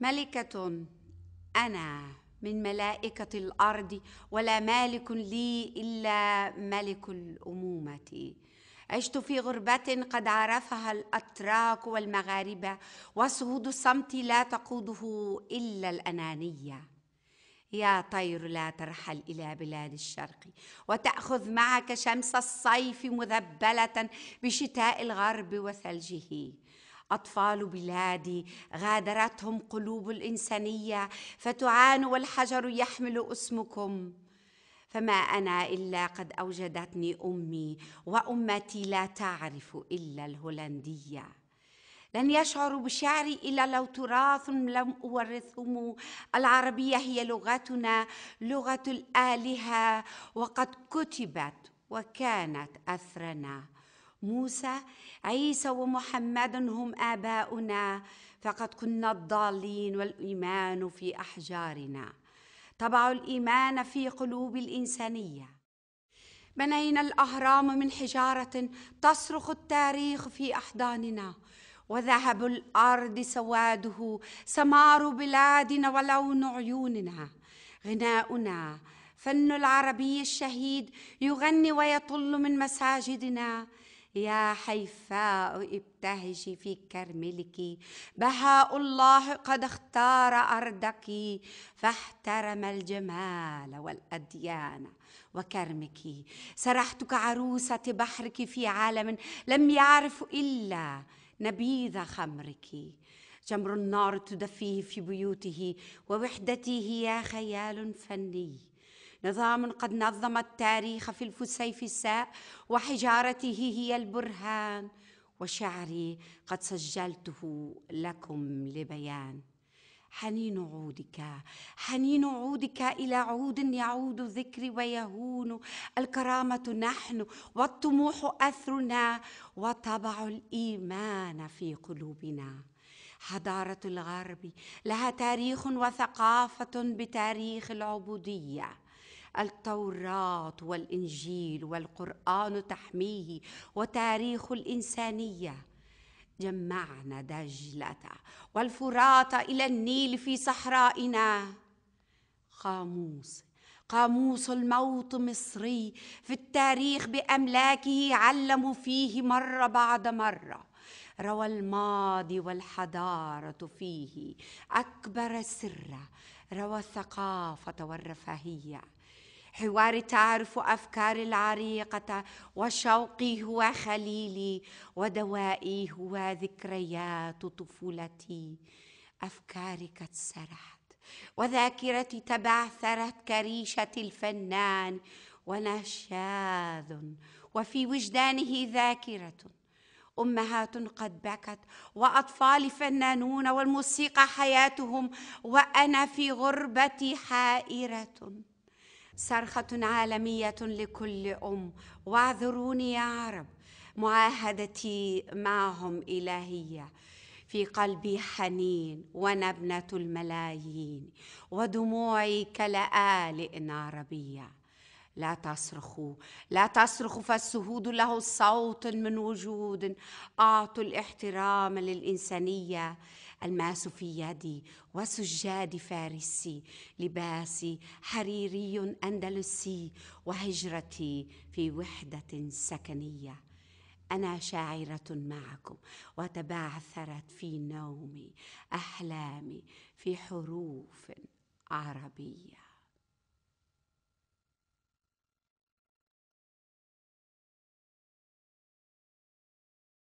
ملكة أنا من ملائكة الأرض ولا مالك لي إلا ملك الأمومة عشت في غربة قد عرفها الأتراك والمغاربة وصهود الصمت لا تقوده إلا الأنانية يا طير لا ترحل إلى بلاد الشرق وتأخذ معك شمس الصيف مذبلة بشتاء الغرب وثلجه أطفال بلادي غادرتهم قلوب الإنسانية فتعان والحجر يحمل اسمكم فما أنا إلا قد أوجدتني أمي وأمتي لا تعرف إلا الهولندية لن يشعروا بشعري إلا لو تراث لم أورثهم العربية هي لغتنا لغة الآلهة وقد كتبت وكانت أثرنا موسى عيسى ومحمد هم آباؤنا فقد كنا الضالين والإيمان في أحجارنا طبع الإيمان في قلوب الإنسانية بنينا الأهرام من حجارة تصرخ التاريخ في أحضاننا وذهب الأرض سواده سمار بلادنا ولون عيوننا غناؤنا فن العربي الشهيد يغني ويطل من مساجدنا يا حيفاء ابتهجي في كرملك بهاء الله قد اختار أرضك فاحترم الجمال والأديان وكرمك سرحتك عروسة بحرك في عالم لم يعرف إلا نبيذ خمرك جمر النار تدفيه في بيوته ووحدته يا خيال فني نظام قد نظم التاريخ في الفسيفساء وحجارته هي البرهان وشعري قد سجلته لكم لبيان حنين عودك حنين عودك إلى عود يعود ذكري ويهون الكرامة نحن والطموح أثرنا وطبع الإيمان في قلوبنا حضارة الغرب لها تاريخ وثقافة بتاريخ العبودية التوراة والإنجيل والقرآن تحميه وتاريخ الإنسانية جمعنا دجلة والفرات إلى النيل في صحرائنا قاموس قاموس الموت مصري في التاريخ بأملاكه علموا فيه مرة بعد مرة روى الماضي والحضارة فيه أكبر سر روى الثقافة والرفاهية حواري تعرف أفكاري العريقة وشوقي هو خليلي ودوائي هو ذكريات طفولتي أفكاري قد سرحت وذاكرتي تبعثرت كريشة الفنان ونشاذ وفي وجدانه ذاكره امهات قد بكت واطفال فنانون والموسيقى حياتهم وانا في غربتي حائره صرخة عالمية لكل أم واعذروني يا رب معاهدتي معهم إلهية في قلبي حنين وأنا ابنة الملايين ودموعي كلآلئ عربية لا تصرخوا لا تصرخوا فالسهود له صوت من وجود أعطوا الاحترام للإنسانية الماس في يدي وسجاد فارسي لباسي حريري أندلسي وهجرتي في وحدة سكنية أنا شاعرة معكم وتبعثرت في نومي أحلامي في حروف عربيه